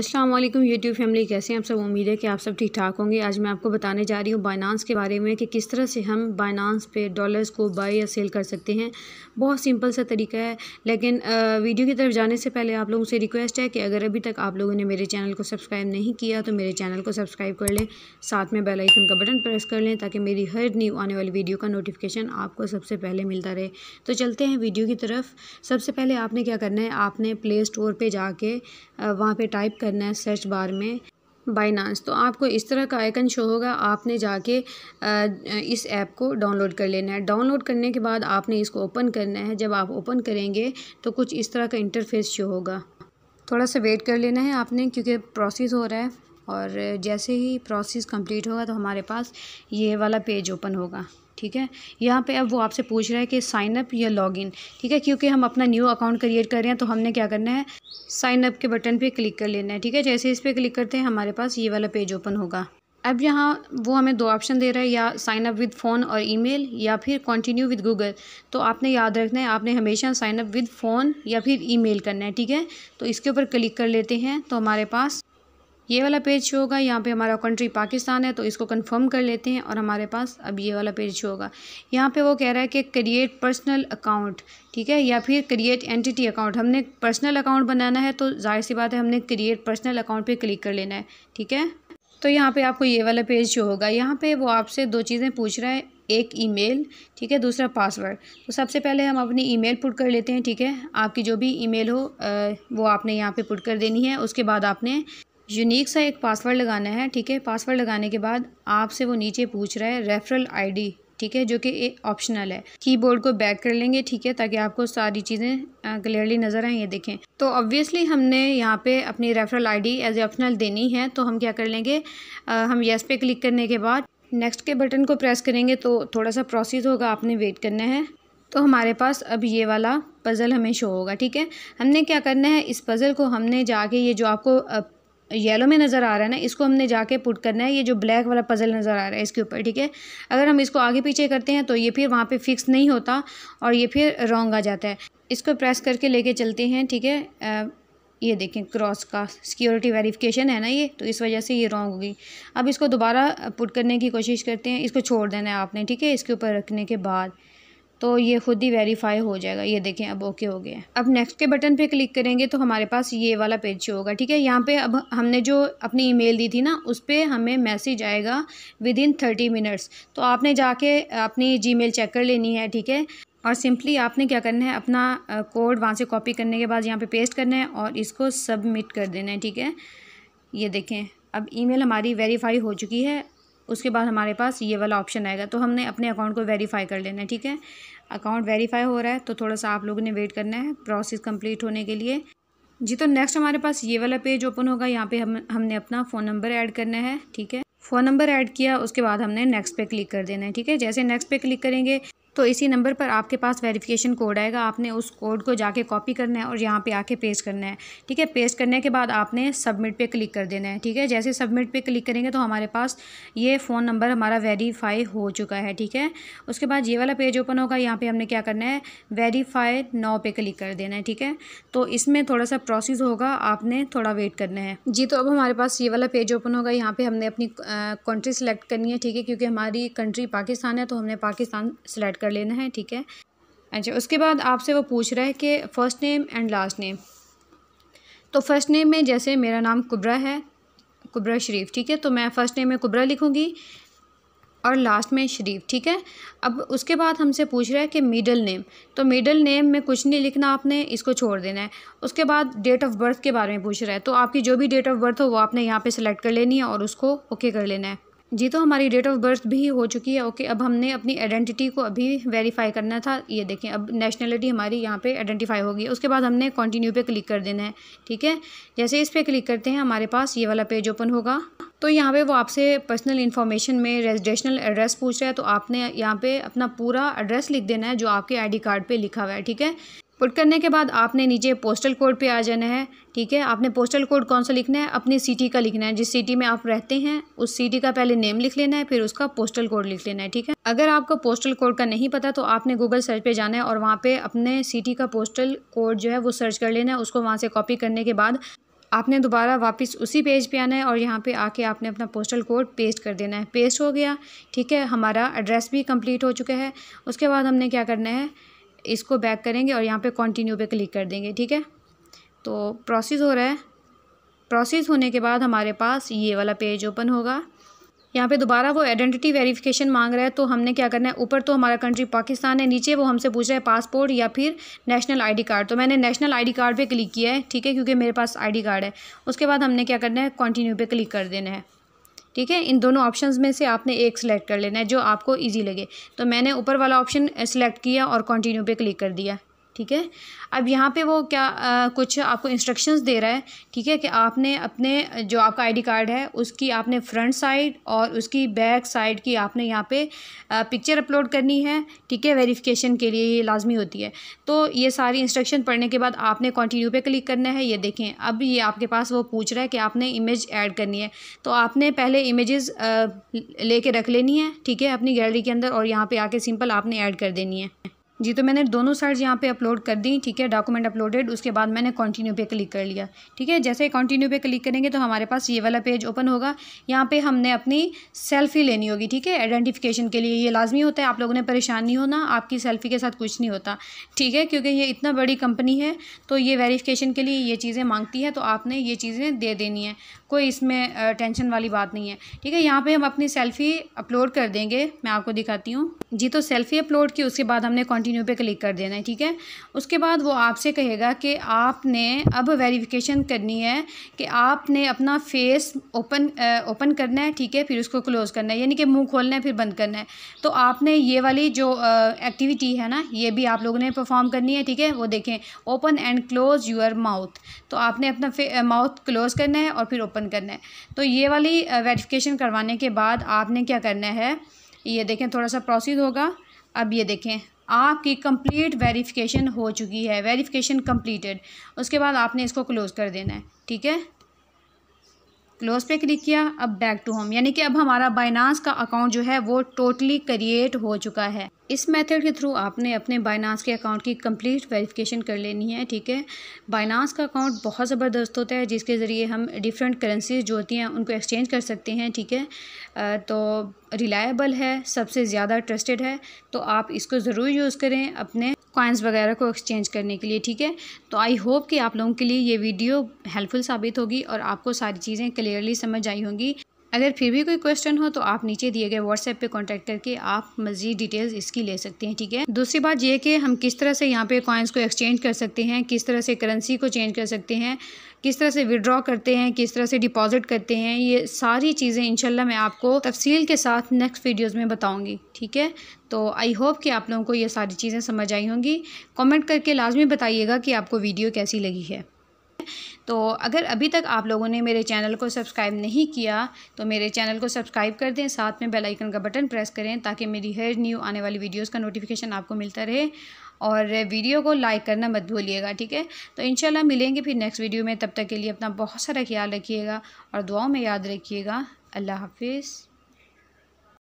अस्सलाम वालेकुम YouTube family कैसे हैं आप सब उम्मीद है कि आप सब ठीक ठाक होंगे आज मैं आपको बताने जा रही हूँ बाइनांस के बारे में कि किस तरह से हम बाइनांस पे डॉलर्स को बाई या सेल कर सकते हैं बहुत सिंपल सा तरीका है लेकिन वीडियो की तरफ जाने से पहले आप लोगों से रिक्वेस्ट है कि अगर अभी तक आप लोगों ने मेरे चैनल को सब्सक्राइब नहीं किया तो मेरे चैनल को सब्सक्राइब कर लें साथ में बेलाइकन का बटन प्रेस कर लें ताकि मेरी हर न्यू आने वाली वीडियो का नोटिफिकेशन आपको सबसे पहले मिलता रहे तो चलते हैं वीडियो की तरफ सबसे पहले आपने क्या करना है आपने प्ले स्टोर पर जाके वहाँ पे टाइप करना है सर्च बार में बाइनांस तो आपको इस तरह का आइकन शो होगा आपने जाके इस ऐप को डाउनलोड कर लेना है डाउनलोड करने के बाद आपने इसको ओपन करना है जब आप ओपन करेंगे तो कुछ इस तरह का इंटरफेस शो होगा थोड़ा सा वेट कर लेना है आपने क्योंकि प्रोसेस हो रहा है और जैसे ही प्रोसेस कंप्लीट होगा तो हमारे पास ये वाला पेज ओपन होगा ठीक है यहाँ पे अब वो आपसे पूछ रहा है कि साइन अप या इन ठीक है क्योंकि हम अपना न्यू अकाउंट क्रिएट कर रहे हैं तो हमने क्या करना है साइन अप के बटन पे क्लिक कर लेना है ठीक है जैसे इस पर क्लिक करते हैं हमारे पास ये वाला पेज ओपन होगा अब यहाँ वो हमें दो ऑप्शन दे रहा है या साइन अप विद फ़ोन और ईमेल या फिर कंटिन्यू विद गूगल तो आपने याद रखना है आपने हमेशा साइन अप विद फ़ोन या फिर ईमेल करना है ठीक है तो इसके ऊपर क्लिक कर लेते हैं तो हमारे पास ये वाला पेज शो होगा यहाँ पे हमारा कंट्री पाकिस्तान है तो इसको कंफर्म कर लेते हैं और हमारे पास अब ये वाला पेज शो होगा यहाँ पे वो कह रहा है कि क्रिएट पर्सनल अकाउंट ठीक है या फिर क्रिएट एंटिटी अकाउंट हमने पर्सनल अकाउंट बनाना है तो जाहिर सी बात है हमने क्रिएट पर्सनल अकाउंट पर क्लिक कर लेना है ठीक है तो यहाँ पर आपको ये वाला पेज शो होगा यहाँ पर वो आपसे दो चीज़ें पूछ रहा है एक ईमेल ठीक है दूसरा पासवर्ड तो सबसे पहले हम अपनी ईमेल पुट कर लेते हैं ठीक है आपकी जो भी ईमेल हो वो आपने यहाँ पे पुट कर देनी है उसके बाद आपने यूनिक सा एक पासवर्ड लगाना है ठीक है पासवर्ड लगाने के बाद आपसे वो नीचे पूछ रहा है रेफरल आईडी ठीक है जो कि ऑप्शनल है कीबोर्ड को बैक कर लेंगे ठीक है ताकि आपको सारी चीज़ें क्लियरली नज़र आए ये देखें तो ऑब्वियसली हमने यहाँ पे अपनी referral ID as a optional देनी है तो हम क्या कर लेंगे आ, हम येस पे क्लिक करने के बाद नेक्स्ट के बटन को प्रेस करेंगे तो थोड़ा सा प्रोसेस होगा आपने वेट करना है तो हमारे पास अब ये वाला पज़ल हमें शो होगा ठीक है हमने क्या करना है इस पज़ल को हमने जाके ये जो आपको येलो में नज़र आ रहा है ना इसको हमने जाके पुट करना है ये जो ब्लैक वाला पज़ल नज़र आ रहा है इसके ऊपर ठीक है अगर हम इसको आगे पीछे करते हैं तो ये फिर वहाँ पे फिक्स नहीं होता और ये फिर रॉन्ग आ जाता है इसको प्रेस करके लेके चलते हैं ठीक है ये देखें क्रॉस का सिक्योरिटी वेरीफ़िकेशन है ना ये तो इस वजह से ये रॉन्ग हो गई अब इसको दोबारा पुट करने की कोशिश करते हैं इसको छोड़ देना है आपने ठीक है इसके ऊपर रखने के बाद तो ये खुद ही वेरीफाई हो जाएगा ये देखें अब ओके हो गया अब नेक्स्ट के बटन पे क्लिक करेंगे तो हमारे पास ये वाला पेज शो होगा ठीक है यहाँ पे अब हमने जो अपनी ईमेल दी थी ना उस पर हमें मैसेज आएगा विद इन थर्टी मिनट्स तो आपने जाके अपनी जी चेक कर लेनी है ठीक है और सिंपली आपने क्या करना है अपना कोड वहाँ से कॉपी करने के बाद यहाँ पे पेस्ट करना है और इसको सबमिट कर देना है ठीक है ये देखें अब ईमेल हमारी वेरीफाई हो चुकी है उसके बाद हमारे पास ये वाला ऑप्शन आएगा तो हमने अपने अकाउंट को वेरीफाई कर लेना है ठीक है अकाउंट वेरीफाई हो रहा है तो थोड़ा सा आप लोगों ने वेट करना है प्रोसेस कंप्लीट होने के लिए जी तो नेक्स्ट हमारे पास ये वाला पेज ओपन होगा यहाँ पे हम हमने अपना फ़ोन नंबर ऐड करना है ठीक है फ़ोन नंबर ऐड किया उसके बाद हमने नेक्स्ट पे क्लिक कर देना है ठीक है जैसे नेक्स्ट पे क्लिक करेंगे तो इसी नंबर पर आपके पास वेरिफिकेशन कोड आएगा आपने उस कोड को जाके कॉपी करना है और यहाँ पे आके पेस्ट करना है ठीक है पेस्ट करने के बाद आपने सबमिट पे क्लिक कर देना है ठीक है जैसे सबमिट पे क्लिक करेंगे तो हमारे पास ये फ़ोन नंबर हमारा वेरीफाई हो चुका है ठीक है उसके बाद ये वाला पेज ओपन होगा यहाँ पर हमने क्या करना है वेरीफाई नाव पे क्लिक कर देना है ठीक है तो इसमें थोड़ा सा प्रोसेस होगा आपने थोड़ा वेट करना है जी तो अब हमारे पास ये वाला पेज ओपन होगा यहाँ पर हमने अपनी कंट्री सेलेक्ट करनी है ठीक है क्योंकि हमारी कंट्री पाकिस्तान है तो हमने पाकिस्तान सेलेक्ट कर लेना है ठीक है अच्छा उसके बाद आपसे वो पूछ रहा है कि first name and last name तो फ़र्स्ट नेम में जैसे मेरा नाम कुबरा है कुबरा शरीफ ठीक है तो मैं फ़र्स्ट नेम में कुबरा लिखूँगी और लास्ट में शरीफ ठीक है अब उसके बाद हमसे पूछ रहा है कि मिडल नेम तो मिडल नेम में कुछ नहीं लिखना आपने इसको छोड़ देना है उसके बाद डेट ऑफ़ बर्थ के बारे में पूछ रहा है तो आपकी जो भी डेट ऑफ़ बर्थ हो वो आपने यहाँ पे सेलेक्ट कर लेनी है और उसको ओके कर लेना है जी तो हमारी डेट ऑफ बर्थ भी हो चुकी है ओके अब हमने अपनी आइडेंटिटी को अभी वेरीफाई करना था ये देखें अब नेशनलिटी हमारी यहाँ पे आइडेंटिफाई होगी उसके बाद हमने कंटिन्यू पे क्लिक कर देना है ठीक है जैसे इस पर क्लिक करते हैं हमारे पास ये वाला पेज ओपन होगा तो यहाँ पे वो आपसे पर्सनल इन्फॉर्मेशन में रेजिडेशनल एड्रेस पूछ रहा है तो आपने यहाँ पे अपना पूरा एड्रेस लिख देना है जो आपके आईडी कार्ड पे लिखा हुआ है ठीक है पुट करने के बाद आपने नीचे पोस्टल कोड पे आ जाना है ठीक है आपने पोस्टल कोड कौन सा लिखना है अपनी सिटी का लिखना है जिस सिटी में आप रहते हैं उस सिटी का पहले नेम लिख लेना है फिर उसका पोस्टल कोड लिख लेना है ठीक है अगर आपको पोस्टल कोड का नहीं पता तो आपने गूगल सर्च पे जाना है और वहाँ पर अपने सिटी का पोस्टल कोड जो है वो सर्च कर लेना है उसको वहाँ से कॉपी करने के बाद आपने दोबारा वापस उसी पेज पे आना है और यहाँ पे आके आपने अपना पोस्टल कोड पेस्ट कर देना है पेस्ट हो गया ठीक है हमारा एड्रेस भी कंप्लीट हो चुका है उसके बाद हमने क्या करना है इसको बैक करेंगे और यहाँ पे कंटिन्यू पे क्लिक कर देंगे ठीक है तो प्रोसेस हो रहा है प्रोसेस होने के बाद हमारे पास ये वाला पेज ओपन होगा यहाँ पे दोबारा वो आइडेंटिटी वेरिफिकेशन मांग रहा है तो हमने क्या करना है ऊपर तो हमारा कंट्री पाकिस्तान है नीचे वो हमसे पूछ रहा है पासपोर्ट या फिर नेशनल आईडी कार्ड तो मैंने नेशनल आईडी कार्ड पे क्लिक किया है ठीक है क्योंकि मेरे पास आईडी कार्ड है उसके बाद हमने क्या करना है कंटिन्यू पे क्लिक कर देना है ठीक है इन दोनों ऑप्शन में से आपने एक सेलेक्ट कर लेना है जो आपको ईजी लगे तो मैंने ऊपर वाला ऑप्शन सेलेक्ट किया और कंटिन्यू पे क्लिक कर दिया ठीक है अब यहाँ पे वो क्या आ, कुछ आपको इंस्ट्रक्शंस दे रहा है ठीक है कि आपने अपने जो आपका आईडी कार्ड है उसकी आपने फ्रंट साइड और उसकी बैक साइड की आपने यहाँ पे आ, पिक्चर अपलोड करनी है ठीक है वेरिफिकेशन के लिए ये लाजमी होती है तो ये सारी इंस्ट्रक्शन पढ़ने के बाद आपने कॉन्टिन्यू पे क्लिक करना है ये देखें अब ये आपके पास वो पूछ रहा है कि आपने इमेज ऐड करनी है तो आपने पहले इमेज़ ले रख लेनी है ठीक है अपनी गैलरी के अंदर और यहाँ पर आके सिंपल आपने ऐड कर देनी है जी तो मैंने दोनों साइड्स यहाँ पे अपलोड कर दी ठीक है डॉक्यूमेंट अपलोडेड उसके बाद मैंने कंटिन्यू पे क्लिक कर लिया ठीक है जैसे कंटिन्यू पे क्लिक करेंगे तो हमारे पास ये वाला पेज ओपन होगा यहाँ पे हमने अपनी सेल्फ़ी लेनी होगी ठीक है आइडेंटिफिकेशन के लिए ये लाजमी होता है आप लोगों ने परेशान नहीं होना आपकी सेल्फ़ी के साथ कुछ नहीं होता ठीक है क्योंकि ये इतना बड़ी कंपनी है तो ये वेरीफिकेशन के लिए ये चीज़ें मांगती है तो आपने ये चीज़ें दे देनी है कोई इसमें टेंशन वाली बात नहीं है ठीक है यहाँ पर हम अपनी सेल्फ़ी अपलोड कर देंगे मैं आपको दिखाती हूँ जी तो सेल्फ़ी अपलोड की उसके बाद हमने कंटिन्यू पे क्लिक कर देना है ठीक है उसके बाद वो आपसे कहेगा कि आपने अब वेरिफिकेशन करनी है कि आपने अपना फेस ओपन ओपन करना है ठीक है फिर उसको क्लोज़ करना है यानी कि मुंह खोलना है फिर बंद करना है तो आपने ये वाली जो एक्टिविटी है ना ये भी आप लोगों ने परफॉर्म करनी है ठीक है वो देखें open and close your mouth तो आपने अपना माउथ क्लोज़ करना है और फिर ओपन करना है तो ये वाली वेरीफ़िकेशन करवाने के बाद आपने क्या करना है ये देखें थोड़ा सा प्रोसीज होगा अब ये देखें आपकी कंप्लीट वेरिफिकेशन हो चुकी है वेरिफिकेशन कंप्लीटेड उसके बाद आपने इसको क्लोज़ कर देना है ठीक है क्लोज पे क्लिक किया अब बैक टू होम यानी कि अब हमारा बाइनास का अकाउंट जो है वो टोटली क्रिएट हो चुका है इस मेथड के थ्रू आपने अपने बाइनास के अकाउंट की कंप्लीट वेरिफिकेशन कर लेनी है ठीक है बाइनास का अकाउंट बहुत ज़बरदस्त होता है जिसके ज़रिए हम डिफरेंट करेंसीज जो होती हैं उनको एक्सचेंज कर सकते हैं ठीक है तो रिलायबल है सबसे ज़्यादा ट्रस्टेड है तो आप इसको ज़रूर यूज़ करें अपने कॉइन्स वगैरह को एक्सचेंज करने के लिए ठीक है तो आई होप कि आप लोगों के लिए ये वीडियो हेल्पफुल साबित होगी और आपको सारी चीज़ें क्लियरली समझ आई होंगी अगर फिर भी कोई क्वेश्चन हो तो आप नीचे दिए गए व्हाट्सएप पे कॉन्टैक्ट करके आप मजीद डिटेल्स इसकी ले सकते हैं ठीक है दूसरी बात ये कि हम किस तरह से यहाँ पे कॉइन्स को एक्सचेंज कर सकते हैं किस तरह से करेंसी को चेंज कर सकते हैं किस तरह से विड्रॉ करते हैं किस तरह से डिपॉजिट करते हैं ये सारी चीज़ें इनशाला मैं आपको तफसील के साथ नेक्स्ट वीडियोज़ में बताऊँगी ठीक है तो आई होप कि आप लोगों को ये सारी चीज़ें समझ आई होंगी कॉमेंट करके लाजमी बताइएगा कि आपको वीडियो कैसी लगी है तो अगर अभी तक आप लोगों ने मेरे चैनल को सब्सक्राइब नहीं किया तो मेरे चैनल को सब्सक्राइब कर दें साथ में बेल आइकन का बटन प्रेस करें ताकि मेरी हर न्यू आने वाली वीडियोस का नोटिफिकेशन आपको मिलता रहे और वीडियो को लाइक करना मत भूलिएगा ठीक है तो इंशाल्लाह मिलेंगे फिर नेक्स्ट वीडियो में तब तक के लिए अपना बहुत सारा ख्याल रखिएगा और दुआओं में याद रखिएगा अल्लाह हाफिज़